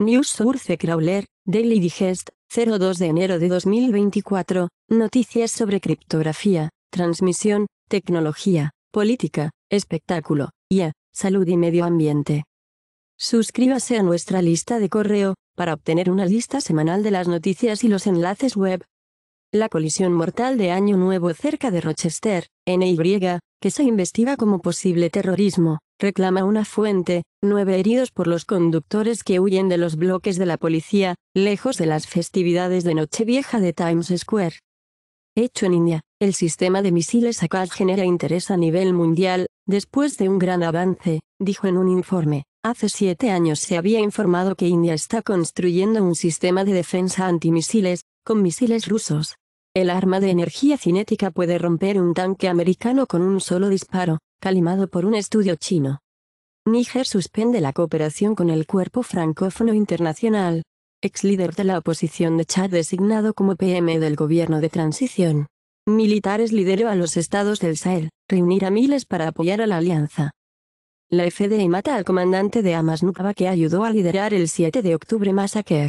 News Source Crawler, Daily Digest, 02 de enero de 2024, noticias sobre criptografía, transmisión, tecnología, política, espectáculo, IA, salud y medio ambiente. Suscríbase a nuestra lista de correo, para obtener una lista semanal de las noticias y los enlaces web. La colisión mortal de Año Nuevo cerca de Rochester, NY, que se investiga como posible terrorismo, reclama una fuente, nueve heridos por los conductores que huyen de los bloques de la policía, lejos de las festividades de Nochevieja de Times Square. Hecho en India, el sistema de misiles ACAD genera interés a nivel mundial, después de un gran avance, dijo en un informe. Hace siete años se había informado que India está construyendo un sistema de defensa antimisiles, con misiles rusos. El arma de energía cinética puede romper un tanque americano con un solo disparo, calimado por un estudio chino. Níger suspende la cooperación con el cuerpo francófono internacional. Ex líder de la oposición de Chad designado como PM del gobierno de transición. Militares lideró a los estados del Sahel, reunir a miles para apoyar a la alianza. La FDI mata al comandante de Hamas Nukaba que ayudó a liderar el 7 de octubre masacre.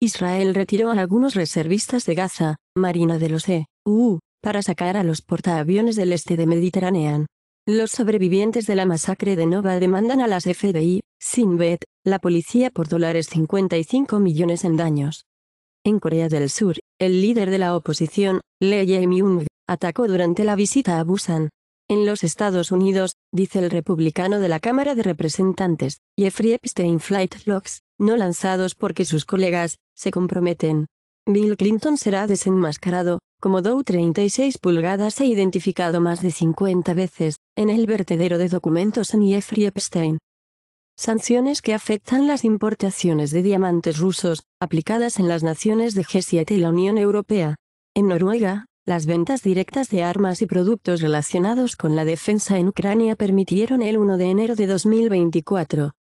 Israel retiró a algunos reservistas de Gaza, Marina de los U, para sacar a los portaaviones del este de Mediterráneo. Los sobrevivientes de la masacre de Nova demandan a las FBI, Sinbet, la policía por dólares 55 millones en daños. En Corea del Sur, el líder de la oposición, Lee Jae-myung, atacó durante la visita a Busan. En los Estados Unidos, dice el republicano de la Cámara de Representantes, Jeffrey Epstein Flight Logs, no lanzados porque sus colegas, se comprometen. Bill Clinton será desenmascarado, como DOW 36 pulgadas ha e identificado más de 50 veces, en el vertedero de documentos en Jeffrey Epstein. Sanciones que afectan las importaciones de diamantes rusos, aplicadas en las naciones de G7 y la Unión Europea. En Noruega, las ventas directas de armas y productos relacionados con la defensa en Ucrania permitieron el 1 de enero de 2024.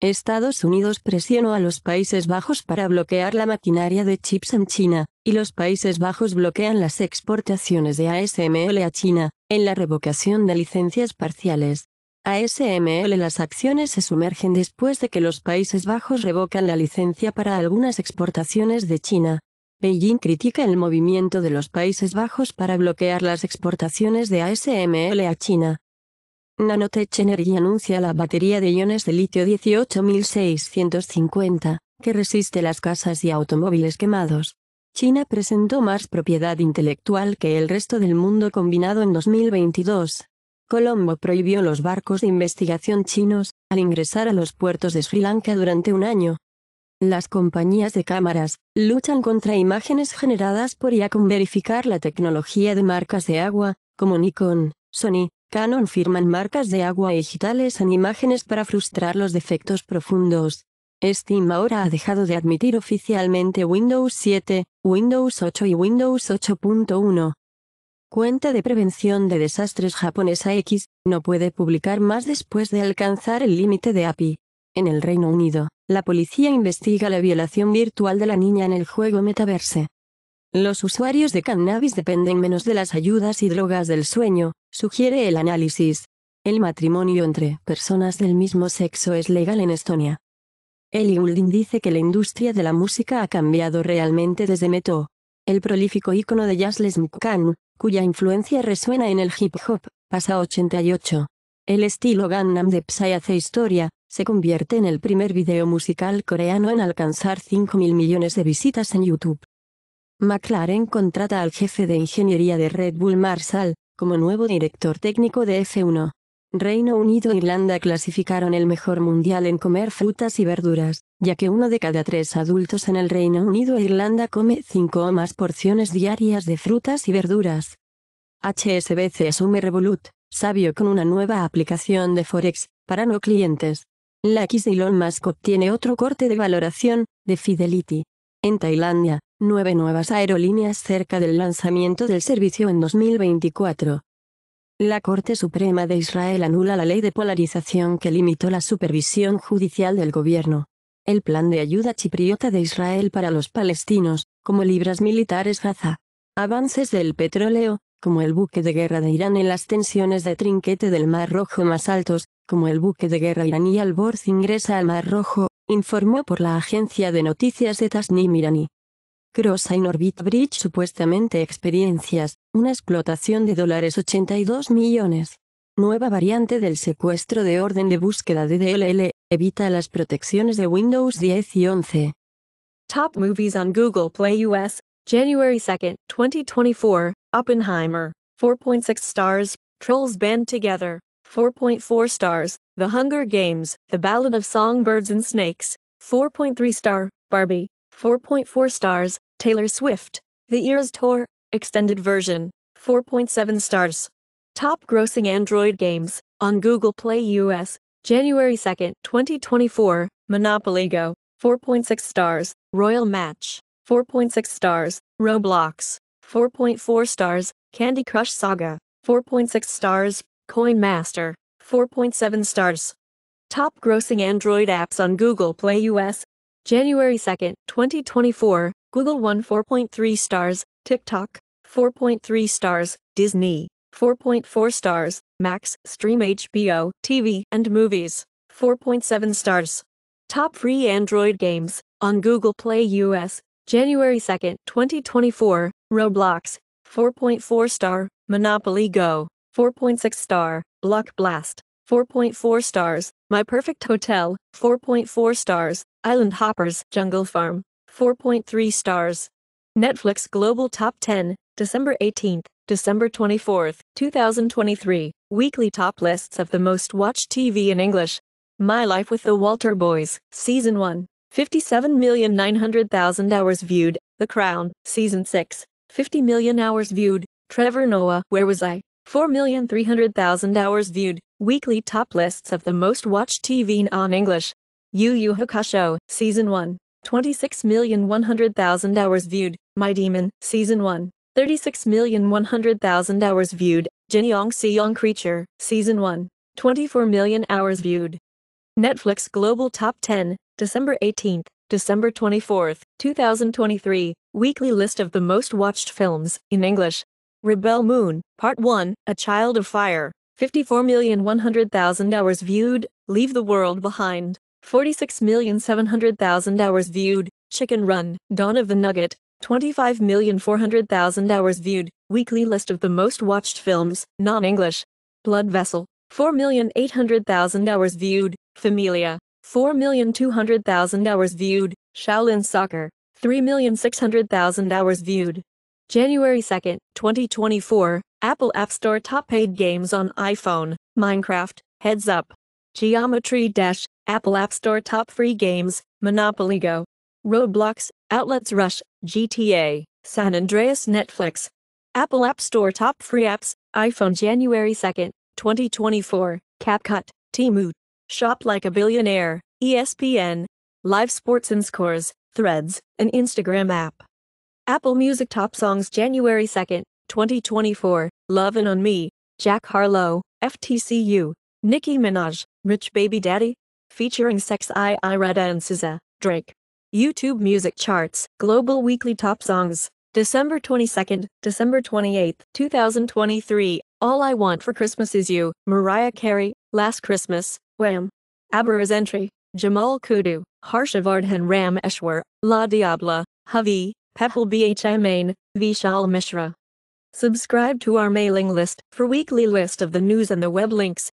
Estados Unidos presionó a los Países Bajos para bloquear la maquinaria de chips en China, y los Países Bajos bloquean las exportaciones de ASML a China, en la revocación de licencias parciales. ASML Las acciones se sumergen después de que los Países Bajos revocan la licencia para algunas exportaciones de China. Beijing critica el movimiento de los Países Bajos para bloquear las exportaciones de ASML a China. Nanotech Energy anuncia la batería de iones de litio 18650, que resiste las casas y automóviles quemados. China presentó más propiedad intelectual que el resto del mundo combinado en 2022. Colombo prohibió los barcos de investigación chinos, al ingresar a los puertos de Sri Lanka durante un año. Las compañías de cámaras, luchan contra imágenes generadas por IA con verificar la tecnología de marcas de agua, como Nikon, Sony, Canon firman marcas de agua e digitales en imágenes para frustrar los defectos profundos, Steam ahora ha dejado de admitir oficialmente Windows 7, Windows 8 y Windows 8.1. Cuenta de prevención de desastres japonesa X, no puede publicar más después de alcanzar el límite de API. En el Reino Unido, la policía investiga la violación virtual de la niña en el juego Metaverse. Los usuarios de cannabis dependen menos de las ayudas y drogas del sueño, sugiere el análisis. El matrimonio entre personas del mismo sexo es legal en Estonia. Eli Goulding dice que la industria de la música ha cambiado realmente desde Meto. El prolífico ícono de jazz Les McCann, cuya influencia resuena en el hip hop, pasa a 88. El estilo Gangnam de Psy hace historia, se convierte en el primer video musical coreano en alcanzar 5 mil millones de visitas en YouTube. McLaren contrata al jefe de ingeniería de Red Bull Marshall, como nuevo director técnico de F1. Reino Unido e Irlanda clasificaron el mejor mundial en comer frutas y verduras, ya que uno de cada tres adultos en el Reino Unido e Irlanda come cinco o más porciones diarias de frutas y verduras. HSBC asume Revolut, sabio con una nueva aplicación de Forex, para no clientes. La X de Elon Musk obtiene otro corte de valoración, de Fidelity. En Tailandia, nueve nuevas aerolíneas cerca del lanzamiento del servicio en 2024. La Corte Suprema de Israel anula la ley de polarización que limitó la supervisión judicial del gobierno. El plan de ayuda chipriota de Israel para los palestinos, como libras militares Gaza. Avances del petróleo, como el buque de guerra de Irán en las tensiones de trinquete del Mar Rojo más altos, como el buque de guerra iraní Alborz ingresa al Mar Rojo, informó por la agencia de noticias de Tasnim iraní. Cross in Orbit Bridge supuestamente experiencias, una explotación de dólares 82 millones. Nueva variante del secuestro de orden de búsqueda de DLL, evita las protecciones de Windows 10 y 11. Top movies on Google Play US, January 2, 2024, Oppenheimer, 4.6 stars, Trolls Band Together, 4.4 stars, The Hunger Games, The Ballad of Songbirds and Snakes, 4.3 star, Barbie, 4.4 stars, Taylor Swift, The Eras Tour, Extended Version, 4.7 stars. Top grossing Android games, on Google Play US, January 2, 2024, Monopoly Go, 4.6 stars, Royal Match, 4.6 stars, Roblox, 4.4 stars, Candy Crush Saga, 4.6 stars, Coin Master, 4.7 stars. Top grossing Android apps on Google Play US, January 2, 2024, Google won 4.3 stars, TikTok, 4.3 stars, Disney, 4.4 stars, Max, Stream HBO, TV, and Movies, 4.7 stars. Top free Android games on Google Play US, January 2, 2024, Roblox, 4.4 star, Monopoly Go, 4.6 star, Block Blast, 4.4 stars, My Perfect Hotel, 4.4 stars, Island Hoppers, Jungle Farm, 4.3 stars. Netflix Global Top 10, December 18th, December 24th, 2023. Weekly top lists of the most watched TV in English. My Life with the Walter Boys, Season 1, 57,900,000 hours viewed. The Crown, Season 6, 50 million hours viewed. Trevor Noah, Where Was I? 4,300,000 hours viewed. Weekly top lists of the most watched TV in English. Yu Yu Hakusho, Season 1, 26,100,000 hours viewed, My Demon, Season 1. 36,100,000 hours viewed, Jin Yong Si Young Creature, Season 1. 24 million hours viewed. Netflix Global Top 10, December 18, December 24, 2023, weekly list of the most watched films, in English. Rebel Moon, Part 1, A Child of Fire, 54,100,000 hours viewed, Leave the World Behind. 46,700,000 hours viewed, Chicken Run, Dawn of the Nugget, 25,400,000 hours viewed, weekly list of the most watched films, non-English. Blood Vessel, 4,800,000 hours viewed, Familia, 4,200,000 hours viewed, Shaolin Soccer, 3,600,000 hours viewed. January 2, 2024, Apple App Store top paid games on iPhone, Minecraft, Heads Up, Geometry Dash, Apple App Store top free games, Monopoly Go, Roblox, Outlets Rush, GTA, San Andreas Netflix. Apple App Store top free apps, iPhone January 2, 2024, CapCut, Timu, Shop Like a Billionaire, ESPN, Live Sports and Scores, Threads, an Instagram app. Apple Music Top Songs January 2, 2024, Lovin' on Me, Jack Harlow, FTCU, Nicki Minaj, Rich Baby Daddy, featuring Sex I and SZA, Drake. YouTube Music Charts, Global Weekly Top Songs, December 22nd, December 28, 2023, All I Want for Christmas Is You, Mariah Carey, Last Christmas, Wham! Abra's Entry, Jamal Kudu, Harshavardhan Ram Eshwar, La Diabla, Havi, Pepple Bhmain, Vishal Mishra. Subscribe to our mailing list for weekly list of the news and the web links,